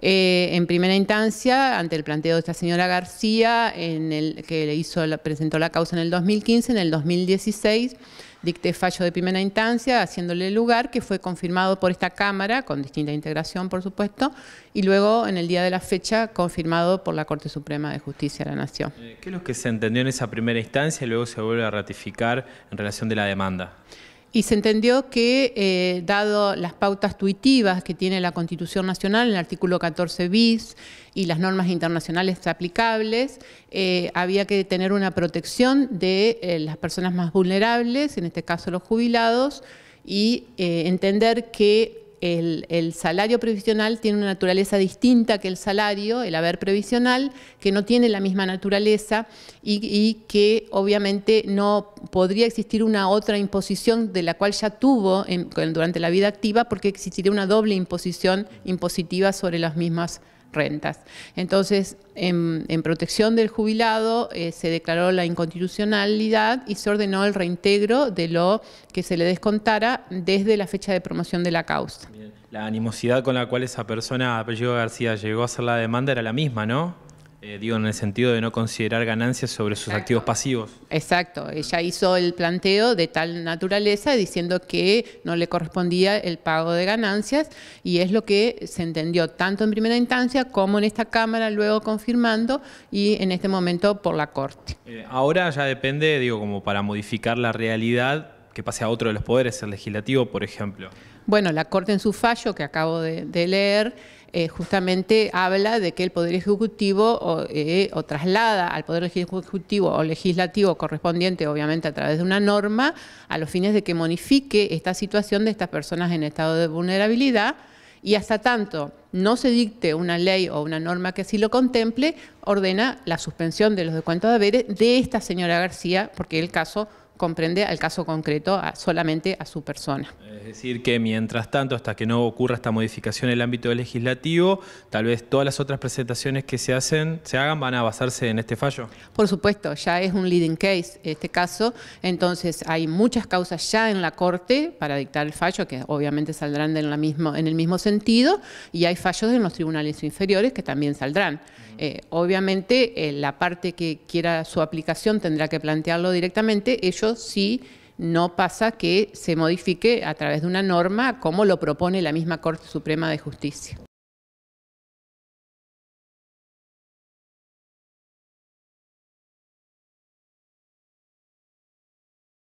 Eh, en primera instancia, ante el planteo de esta señora García, en el, que hizo, presentó la causa en el 2015, en el 2016 dicté fallo de primera instancia, haciéndole lugar, que fue confirmado por esta Cámara, con distinta integración, por supuesto, y luego, en el día de la fecha, confirmado por la Corte Suprema de Justicia de la Nación. Eh, ¿Qué es lo que se entendió en esa primera instancia y luego se vuelve a ratificar en relación de la demanda? Y se entendió que, eh, dado las pautas tuitivas que tiene la Constitución Nacional, el artículo 14 bis y las normas internacionales aplicables, eh, había que tener una protección de eh, las personas más vulnerables, en este caso los jubilados, y entender que el, salario previsional tiene una naturaleza distinta que el salario, el haber previsional, que no tiene la misma naturaleza y, que obviamente no podría existir una otra imposición de la cual ya tuvo durante la vida activa porque existiría una doble imposición impositiva sobre las mismas rentas. Entonces, en, protección del jubilado eh, se declaró la inconstitucionalidad y se ordenó el reintegro de lo que se le descontara desde la fecha de promoción de la causa. La animosidad con la cual esa persona, apellido García, llegó a hacer la demanda era la misma, ¿no? Eh, digo, en el sentido de no considerar ganancias sobre sus activos pasivos. Exacto, ella hizo el planteo de tal naturaleza diciendo que no le correspondía el pago de ganancias y es lo que se entendió tanto en primera instancia como en esta Cámara, luego confirmando y en este momento por la Corte. Eh, ahora ya depende, digo, como para modificar la realidad que pase a otro de los poderes, el legislativo, por ejemplo. Bueno, la Corte en su fallo que acabo de, leer eh, justamente habla de que el Poder Ejecutivo o, eh, o, traslada al Poder Ejecutivo o legislativo correspondiente, obviamente a través de una norma, a los fines de que modifique esta situación de estas personas en estado de vulnerabilidad y hasta tanto no se dicte una ley o una norma que así lo contemple, ordena la suspensión de los descuentos de haberes de esta señora García, porque el caso comprende al caso concreto, solamente a su persona. Es decir, que mientras tanto, hasta que no ocurra esta modificación en el ámbito legislativo, tal vez todas las otras presentaciones que se hacen, se hagan, van a basarse en este fallo. Por supuesto, ya es un leading case este caso, entonces hay muchas causas ya en la Corte para dictar el fallo, que obviamente saldrán en, mismo, en el mismo sentido, y hay fallos en los tribunales inferiores que también saldrán. Eh, obviamente, eh, la parte que quiera su aplicación tendrá que plantearlo directamente, ellos si no pasa que se modifique a través de una norma como lo propone la misma Corte Suprema de Justicia.